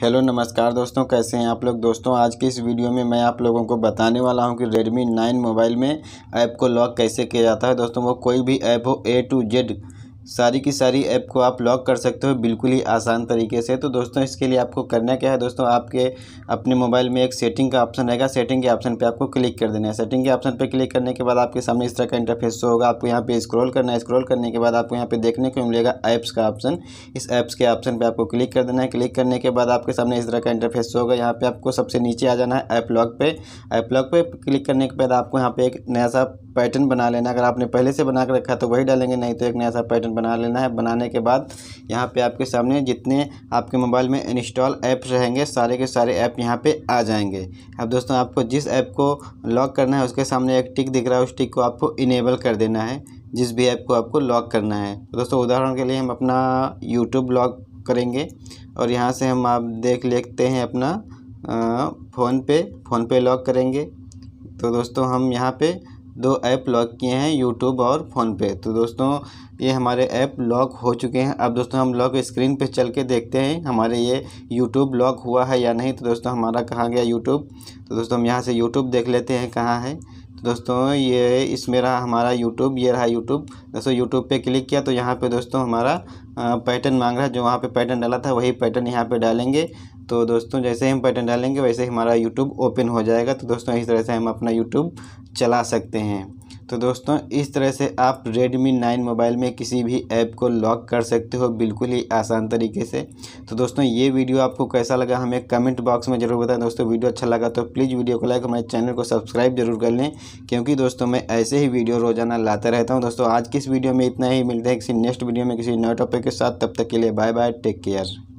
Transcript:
hello नमस्कार दोस्तों कैसे हैं आप लोग दोस्तों आज की इस वीडियो में मैं आप लोगों को बताने वाला हूं कि Redmi 9 मोबाइल में ऐप को लॉक कैसे किया जाता है दोस्तों वो कोई भी ऐप हो ए टू जेड सारी की सारी ऐप को आप लॉक कर सकते हो बिल्कुल ही आसान तरीके से तो दोस्तों इसके लिए आपको करना क्या है दोस्तों आपके अपने मोबाइल में एक सेटिंग का ऑप्शन रहेगा सेटिंग के ऑप्शन पे आपको क्लिक कर देना है सेटिंग के ऑप्शन पे क्लिक करने के बाद आपके सामने इस तरह का इंटरफेस होगा आपको यहाँ पे स्क्रॉल करना है स्क्रॉल करने के बाद आपको यहाँ पे देखने को मिलेगा ऐप्स का ऑप्शन इस ऐप्स के ऑप्शन पर आपको क्लिक कर देना है क्लिक करने के बाद आपके सामने इस तरह का इंटरफेस होगा यहाँ पर आपको सबसे नीचे आ जाना है ऐप लॉक पर ऐप लॉक पर क्लिक करने के बाद आपको यहाँ पर एक नया सा पैटर्न बना लेना अगर आपने पहले से बना कर रखा तो वही डालेंगे नहीं तो एक नया सा पैटर्न बना लेना है बनाने के बाद यहाँ पे आपके सामने जितने आपके मोबाइल में इंस्टॉल ऐप्स रहेंगे सारे के सारे ऐप यहाँ पे आ जाएंगे अब दोस्तों आपको जिस ऐप को लॉक करना है उसके सामने एक टिक दिख रहा है उस टिक को आपको इनेबल कर देना है जिस भी ऐप को आपको लॉक करना है तो दोस्तों उदाहरण के लिए हम अपना यूट्यूब लॉक करेंगे और यहाँ से हम आप देख लेते हैं अपना फ़ोन पे फ़ोन पे लॉक करेंगे तो दोस्तों हम यहाँ पे दो ऐप लॉक किए हैं यूट्यूब और फ़ोनपे तो दोस्तों ये हमारे ऐप लॉक हो चुके हैं अब दोस्तों हम लॉक स्क्रीन पे चल के देखते हैं हमारे ये यूट्यूब लॉक हुआ है या नहीं तो दोस्तों हमारा कहाँ गया यूट्यूब तो दोस्तों हम यहाँ से यूट्यूब देख लेते हैं कहाँ है तो दोस्तों ये इसमें रहा हमारा यूट्यूब ये रहा यूट्यूब दोस्तों यूट्यूब पर क्लिक किया तो यहाँ पर दोस्तों हमारा पैटर्न मांग रहा है जो वहाँ पर पैटर्न डाला था वही पैटर्न यहाँ पर डालेंगे तो दोस्तों जैसे ही हम पैटर्न डालेंगे वैसे ही हमारा यूट्यूब ओपन हो जाएगा तो दोस्तों इस तरह से हम अपना यूट्यूब चला सकते हैं तो दोस्तों इस तरह से आप Redmi 9 मोबाइल में किसी भी ऐप को लॉक कर सकते हो बिल्कुल ही आसान तरीके से तो दोस्तों ये वीडियो आपको कैसा लगा हमें कमेंट बॉक्स में ज़रूर बताएं दोस्तों वीडियो अच्छा लगा तो प्लीज़ वीडियो को लाइक हमारे चैनल को सब्सक्राइब जरूर कर लें क्योंकि दोस्तों मैं ऐसे ही वीडियो रोजाना लाता रहता हूँ दोस्तों आज की इस वीडियो में इतना ही मिलते हैं किसी नेक्स्ट वीडियो में किसी नए टॉपिक के साथ तब तक के लिए बाय बाय टेक केयर